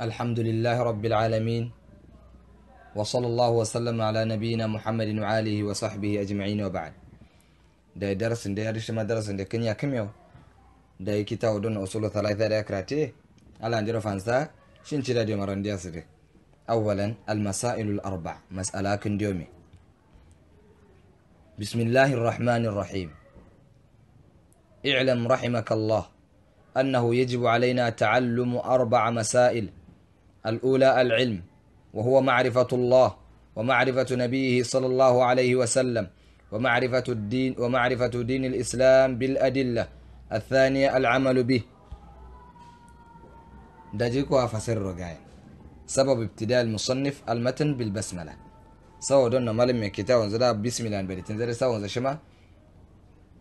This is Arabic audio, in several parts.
الحمد لله رب العالمين وصلى الله وسلم على نبينا محمد وعليه وصحبه أجمعين وبعد دا درس دا درس ما درس دا كنيا كميو دا كتاب دون أصول ثلاثة دا كراتي على عندي رفانسا شن تلا دي مرن أولا المسائل الأربع مسألة كنديومي بسم الله الرحمن الرحيم اعلم رحمك الله أنه يجب علينا تعلم أربع مسائل الأولى العلم وهو معرفة الله ومعرفة نبيه صلى الله عليه وسلم ومعرفة الدين ومعرفة دين الإسلام بالأدلة الثانية العمل به دجيكو أفسر جاي سبب ابتداء المصنف المتن بالبسملة سوى دون ملم كتاب زلا بسم الله بلتنزل سوى شما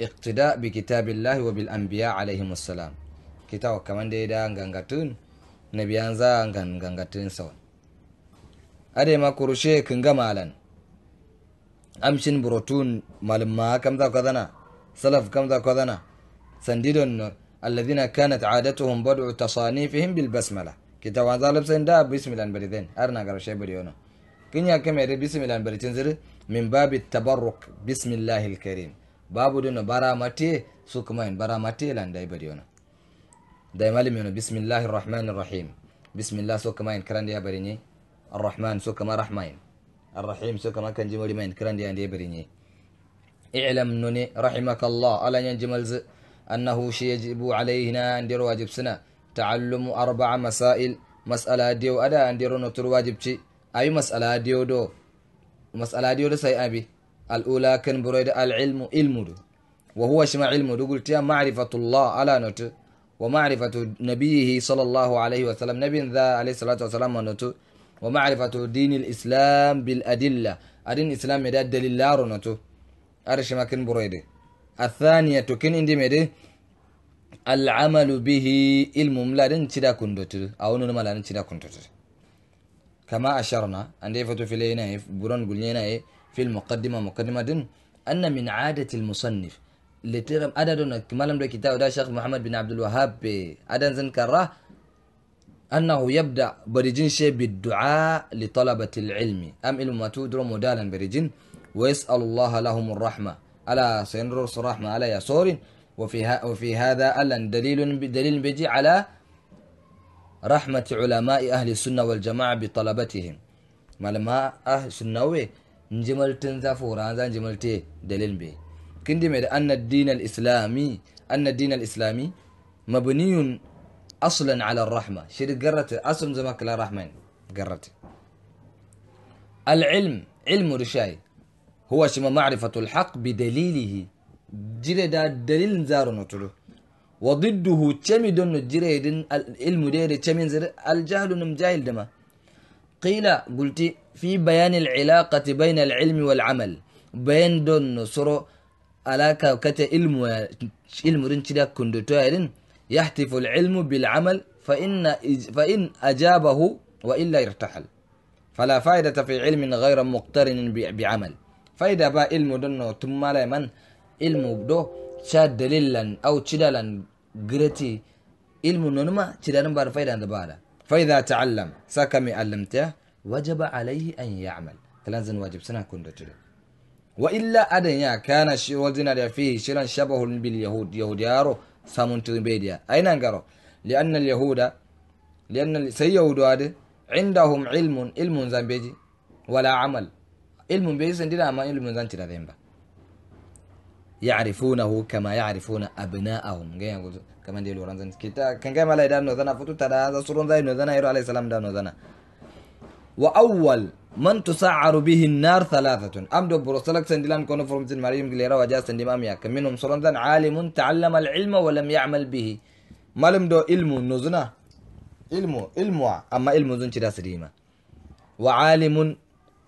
اقتداء بكتاب الله وبالأنبياء عليهم السلام كتاب كمان دي دا na biyanza ngan gangatin sawan ade ma kurushe kinga malan amshin burotun malumma kam za kadana salaf kam za kadana sandidon alladhina kanat adatuhum bad'u tasanifihim bil basmala kita wanza labsen da bismillah bariden arna garshe bariyono kinya kamere bismillah baritin zir min babi tabarruk bismillahil karim babu dun bara mate su kuma in bara mate landai bariyono بسم day malim yono bismillahi irrahmani irrahim bismillah sokamayin karandi ya bariñe arrahman sokama rahmayin arrahim sokama kanji morimayin karandi yandi ya bariñe اعلم نوني رحمك الله ألا ينجملز أنه شي يجب أن دير واجب سنة تعلم أربع مسائل مسألة ديو أدا أن دير نطر واجب شي أي مسألة ديو دو مسألة ديو دو سي أبي الأولى كان بريد العلم علم دو وهو شما علم دو قلت يا معرفة الله ألا نطر ومعرفة نبيه صلى الله عليه وسلم نبي ذا عليه الصلاة والسلام ونتو ومعرفة دين الإسلام بالأدلة أدين الإسلام مدى الدليل لارونتو أرش ما كن بريدي الثانية كن اندي مدى العمل به علم لا نتدا كندوتو أو نما لا نتدا كندوتو كما أشرنا أن يفتو في لينا برون قلنا إيه. في المقدمة مقدمة دن أن من عادة المصنف لتغم أدد كمالم دو كتاب دا شيخ محمد بن عبد الوهاب أدن زن كره أنه يبدأ برجين شيء بالدعاء لطلبة العلم أم ما تودر مدالا برجين ويسأل الله لهم الرحمة ألا سينرس الرحمة ألا يسور وفي, ها وفي هذا ألا دليل بدليل بيجي على رحمة علماء أهل السنة والجماعة بطلبتهم ما لما أهل السنة نجمل تنزافوران نجمل تي دليل بيه كندي ميد أن الدين الإسلامي أن الدين الإسلامي مبني أصلا على الرحمة شد قرت أصلا زما كلا رحمة قرت العلم علم رشاي هو شما معرفة الحق بدليله جري دا دليل زارو نتلو وضده تشمي دون جري دن العلم ديري تشمي زر الجهل نمجاهل دما قيل قلت في بيان العلاقة بين العلم والعمل بين دون سرو alaka kata ilmu ya ilmu ilmurin cida kundotoyadin yahtifu ilmu bil amal fa inna fa in ajabahu wa illa irtahal fala faida ta fi ilmin cilmin gayra bi amal faida ba ilmu dunno tumma donno man ilmu do cha dalillan au cidalan gireti ilmu nonuma cidanin bar faida faidanda bada faida tacallam sakami allamtea wajaba alayhi an yacmal واجب سنة كنت kundotoda وإلا أدنيا كان وزنا فيه شرا شبه باليهود يهود يارو سامون تريبيديا أين أنقروا لأن اليهود لأن سيهود هذا عندهم علم علم زنبيجي ولا عمل علم بيجي سندنا ما علم زنتي ذنبا يعرفونه كما يعرفون أبناءهم كما ديلو لوران زنت كتا كان كما لا يدان نوزانا فتو تدا سورون زي نوزانا يرو عليه السلام دان نوزانا وأول من تسعر به النار ثلاثة أم دو بروسلك سندلان كونو فرمت المريم قليرا وجاء سندم أم ياك منهم سرندان عالم تعلم العلم ولم يعمل به مالم دو علم نزنا علم علم أما علم زن شدا سريما وعالم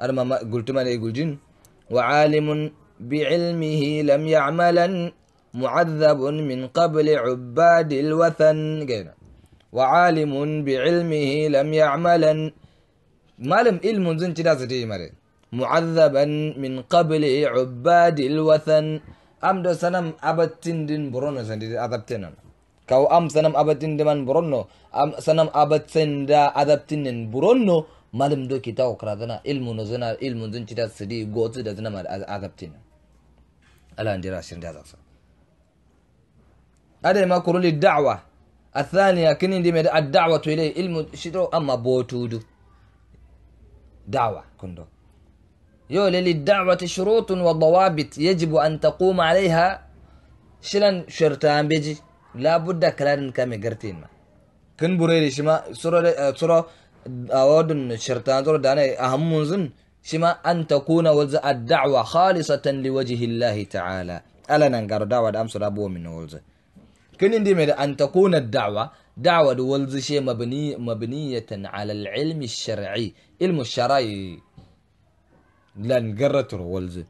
أرما ما قلت ما يقول جن وعالم بعلمه لم يعملا معذب من قبل عباد الوثن وعالم بعلمه لم يعملا مالم إيه إلمون زن جناز ديمري معذبا من قبل عباد الوثن أم دو سنم أبتن دين برونو سن دي أذبتن كاو أم سنم أبتن دمان برونو أم سنم أبتن دا أذبتن دين برونو مالم دو كتاو كرادنا إلمون زن إلمون زن جناز دي غوتو دزن مال أذبتن الان دراسين دي أذبتن هذا ما كرولي الدعوة الثانية كنين دي مد الدعوة إليه إيه إلمون شدو أما بوتودو دعوة كندو يو للدعوة شروط وضوابط يجب أن تقوم عليها شلن شرطان بيجي لا بد كلارن كامي قرتين ما كن بريري شما سورة آه، سورة أودن آه، شرطان سورة داني أهم منزن شما أن تكون ولز الدعوة خالصة لوجه الله تعالى ألا ننقر دعوة سورة رابو من ولز كن اندي أن تكون الدعوة دعوة ولز مبنية مبنية على العلم الشرعي علم الشرعي لا نقرر ولز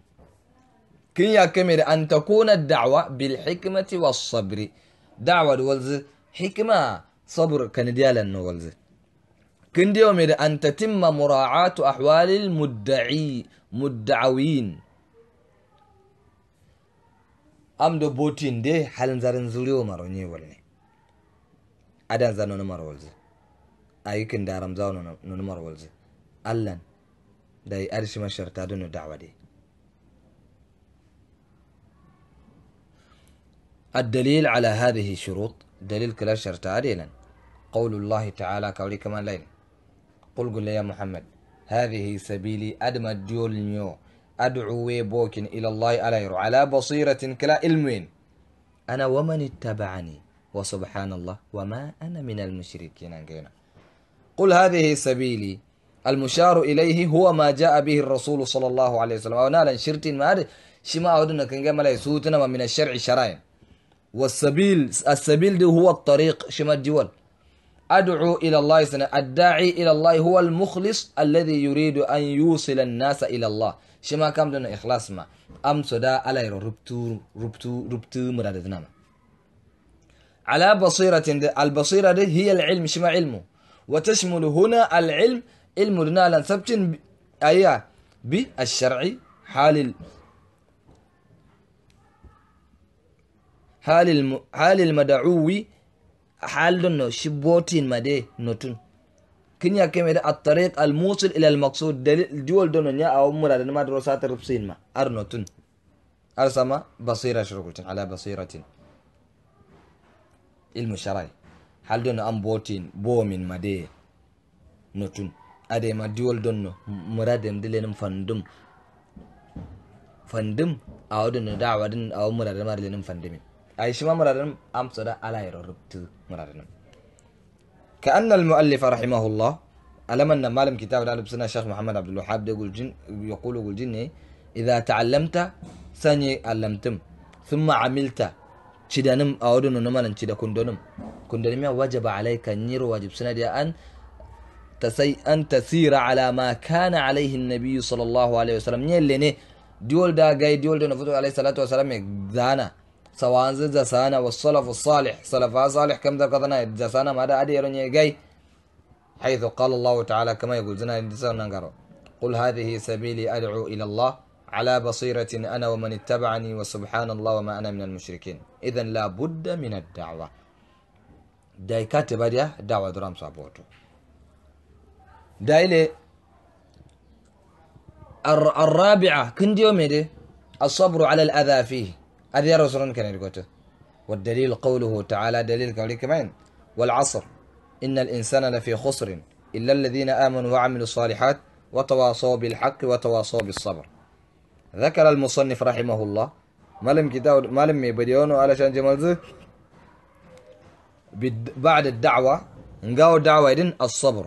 كي يكمل أن تكون الدعوة بالحكمة والصبر دعوة ولز حكمة صبر كان ديالا ولز كن أن تتم مراعاة أحوال المدعي مدعوين أمدو بوتين دي حال نزارن زليو مروني ولني adanza nonu marwalzi ayikin daram zaw nonu marwalzi allan day arshima sharta dunu da'wadi الدليل على هذه الشروط دليل كلا شرط عديلا قول الله تعالى كولي كمان ليل قل قل يا محمد هذه سبيلي أدم الديول نيو أدعو بوكن إلى الله على على بصيرة كلا علمين أنا ومن اتبعني وسبحان الله وما أنا من المشركين قل هذه سبيلي المشار إليه هو ما جاء به الرسول صلى الله عليه وسلم أو نالا شرط ما شما أودنا كنجا ملا يسوتنا من الشرع شرائع والسبيل السبيل دي هو الطريق شما الدول أدعو إلى الله سنة الداعي إلى الله هو المخلص الذي يريد أن يوصل الناس إلى الله شما كم دون إخلاص ما أم صدا على ربتو ربتو ربتو مرادتنا على بصيرة البصيرة دي هي العلم شما علمه وتشمل هنا العلم علم دنالا ثبت أيا بالشرع حال ال... حال الم... حال المدعوي حال دنو شبوتين مدي نوتون كنيا كمي الطريق الموصل إلى المقصود دليل دول دنو نيا أو مراد ما دروسات ربسين ما ارنوتون أرسما بصيرة شرقلتن على بصيرة ilmu sharai hal dono no an botin bomin made no tun ade ma diwol don no muradem dilenum fandum fandum awadun no dawa din aw muradem marlenum fandumin ay shima muradem am soda ala yero rubtu muradem ka anna al muallif rahimahullah alam anna malam kitab al sunna shaykh muhammad abdul wahhab yaqul jin yaqulu qul jinni idha ta'allamta sani allamtum thumma amilta cidanum awadu no nomalan cida kundonum kundonum ya wajaba alayka nyiro wajib sanadia an tasai an tasira ala ma kana alayhi an-nabiy sallallahu alayhi wasallam nyellene diol da gay diol da nafutu alayhi salatu wasallam dana sawanze zasana والسلف الصالح سلف صالح كم ذا قضنا زسانا ما دا ادي يرني جاي حيث قال الله تعالى كما يقول زنا قل هذه سبيلي ادعو الى الله على بصيرة أنا ومن اتبعني وسبحان الله وما أنا من المشركين إذا لا بد من الدعوة داي كاتب بديا دعوة درام صابوتو دايلي الرابعة كنديو دي الصبر على الأذى فيه أذي رسولنا كان يقول والدليل قوله تعالى دليل قوله كمان والعصر إن الإنسان لفي خسر إلا الذين آمنوا وعملوا الصالحات وتواصوا بالحق وتواصوا بالصبر ذكر المصنف رحمه الله ملم كتاب ملم بديونه علشان جمال بعد الدعوة نقاو دعوة إذن الصبر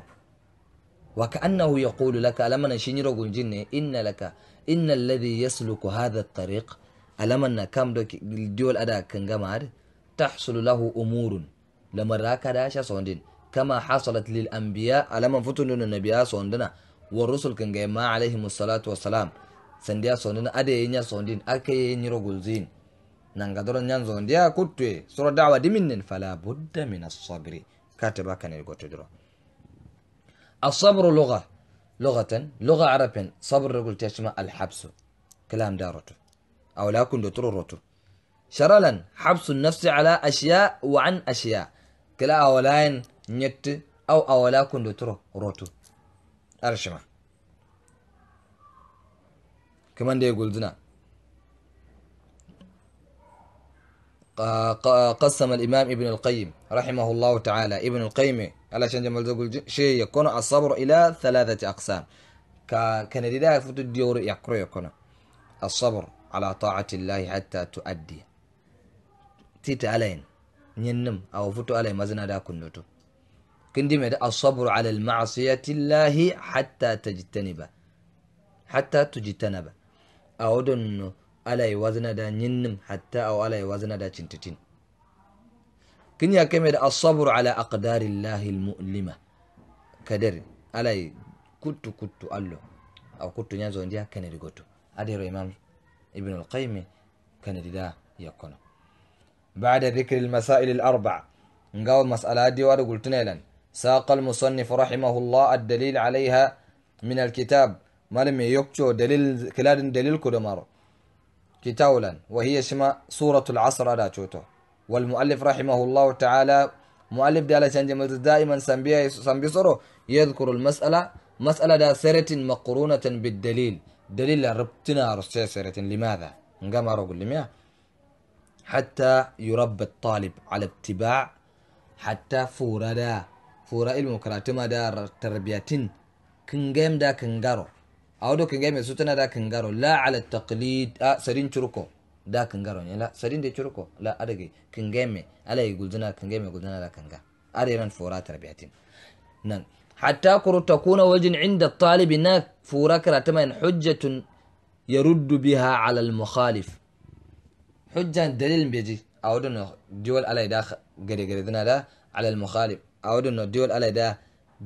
وكأنه يقول لك ألمنا شنيرو جنة إن لك إن الذي يسلك هذا الطريق ألمنا كم دول أدا كنجمار تحصل له أمور لما راك داشا صندين كما حصلت للأنبياء ألمن فتنون النبياء صندنا والرسل كنجما عليهم الصلاة والسلام sendia sondin ade ye nya sondin ake ye nyiro gulzin nanga doro nyan zondia kutwe soro dawa diminin fala budda min as-sabri kataba kanel goto doro as-sabru lugha lughatan lugha arabian sabr rugul tashma al-habs kalam daroto aw la kun dotro roto sharalan habs an-nafs ala ashya wa an ashya kala awlain nyet aw awla kun dotro roto arshma كمان ده زنا قسم الإمام ابن القيم رحمه الله تعالى ابن القيم على شان جمال زوجل شيء يكون الصبر إلى ثلاثة أقسام كان لذا فوت الديور يقرأ يكون الصبر على طاعة الله حتى تؤدي تيت علين ينم أو فتو علين مزنا دا كنوتو كندي مد الصبر على المعصية الله حتى تجتنب حتى تجتنب أودن ألاي وزنا دا ننم حتى أو ألاي وزنا دا تنتتن كنيا كمير الصبر على أقدار الله المؤلمة كدر ألاي كتو كتو ألو أو كتو نيازو انديا كان يرغوتو أدير إمام ابن القيم كان يدا يكون بعد ذكر المسائل الأربع نقاو مسألة دي وارو قلتنا لن ساق المصنف رحمه الله الدليل عليها من الكتاب مالم يوكتو دليل كلادن دليل كودمارو كتاولا وهي شما سورة العصر على توتو والمؤلف رحمه الله تعالى مؤلف دالا شنجمل دائما سنبيه سنبيصرو يذكر المسألة مسألة دا سيرة مقرونة بالدليل دليل ربتنا سيرة لماذا نقام أقول لمياه حتى يربى الطالب على اتباع حتى فورا دا فورا المكراتما دا تربية كنجام دا كنجارو awdo ke game sutana da kangaro la ala taqlid a sarin churko da kangaro ne la sarin de churko la adage kangeme ala yulzana kangeme gulzana da kanga areran fora tarbiyatin nan حتى كرو تكون وجه عند الطالب هناك فوراكرا تمن حجة يرد بها على المخالف حجة دليل بيجي أود إنه دول على دا قري قري على المخالف أود إنه دول على دا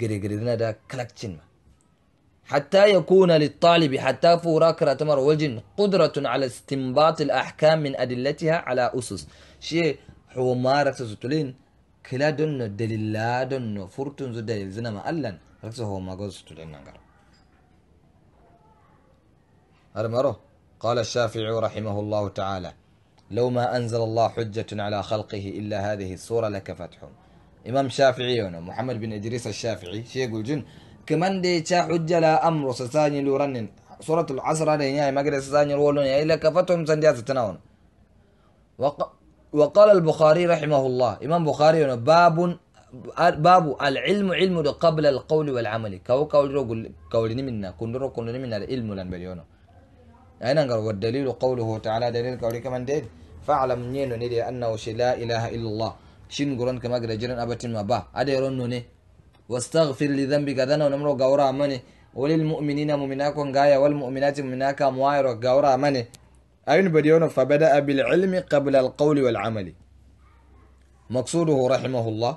قري قري دا كلاكتشن حتى يكون للطالب حتى فوراك راتمر وجن قدرة على استنباط الأحكام من أدلتها على أسس شيء هو ما ركس ستولين كلا دون دليل لا دون فرتون زو دليل زنما ما ألن ركس هو ما قوز ستولين نغر أرمره قال الشافعي رحمه الله تعالى لو ما أنزل الله حجة على خلقه إلا هذه الصورة لكفتهم إمام شافعي محمد بن إدريس الشافعي شيء يقول جن كمان دي تشا حجة لا أمر سساني لورنن سورة العصر هذه هي ما قدر سساني لورنن يعني إلا كفتهم سنجات ستناون وق... وقال البخاري رحمه الله إمام بخاري باب باب العلم علم قبل القول والعمل كو قول قولني منا كن رو كن منا العلم لن بليونو يعني أين قال والدليل قوله تعالى دليل قولي كمان دين فاعلم نينو ندي أنه شي لا إله إلا الله شين قران كما قد جرن أبتن ما با أدي رنو نه واستغفر لذنبك ذنب ونمرو غورا مني وللمؤمنين مؤمناك غايا والمؤمنات مؤمناك مواير غورا مني أين بديون فبدأ بالعلم قبل القول والعمل مقصوده رحمه الله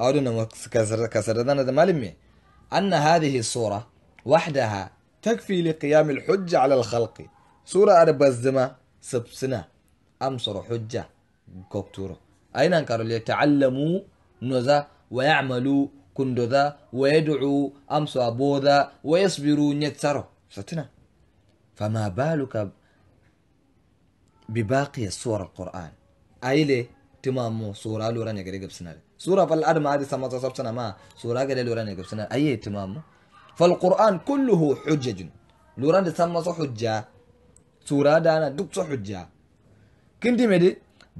أودنا كسردنا مالمي أن هذه الصورة وحدها تكفي لقيام الحجة على الخلق صورة أربزمة سبسنا أمصر حجة كوكتورو أين كانوا ليتعلموا نزا ويعملوا ذا ويدعو أمس أبوذا ويصبرو نيتسارو ستنا فما بالك بباقي السور القرآن أيلي تمامو سورة لوران يقريب سنال سورة فالأرم هذه سما سبسنا ما سورة قال لوران يقريب سنال أي تمامو فالقرآن كله حجج لوران سما حجة سورة دانا دكتو حجة كنتي مدي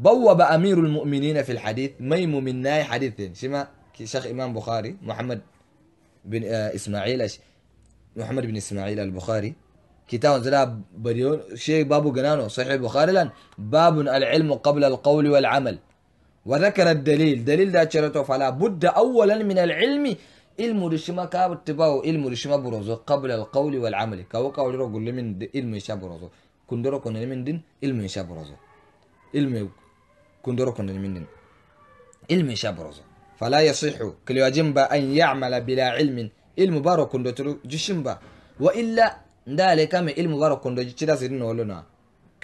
بوب أمير المؤمنين في الحديث ميمو من ناي حديث شما شيخ إمام بخاري محمد بن آه، إسماعيل محمد بن إسماعيل البخاري كتاب زلا بريون شيء بابو جنانو صحيح البخاري لان باب العلم قبل القول والعمل وذكر الدليل دليل ذا شرته فلا بد أولا من العلم علم رشما كاب تباو علم رشما بروزو قبل القول والعمل كاو كاو لرو قول من علم يشا بروزو كندرو كن من دين علم يشا بروزو علم كندرو كن من دين علم يشا بروزو فلا يصح كل يجنبا أن يعمل بلا علم علم بارو كندو جشنبا وإلا ذلك ما علم بارو كندو سيدنا ولنا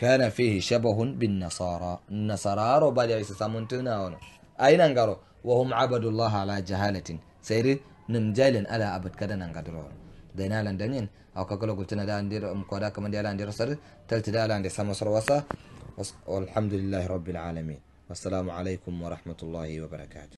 كان فيه شبه بالنصارى النصارى رو عيسى سامنتنا أين أنقروا وهم عبد الله على جهالة سيري نمجال على عبد كذا ننقدرون دينا لندنين أو كقولوا قلتنا دا ندير مقادا كمان دي ندير سر تلت دا ندير سمسر وصا والحمد لله رب العالمين والسلام عليكم ورحمة الله وبركاته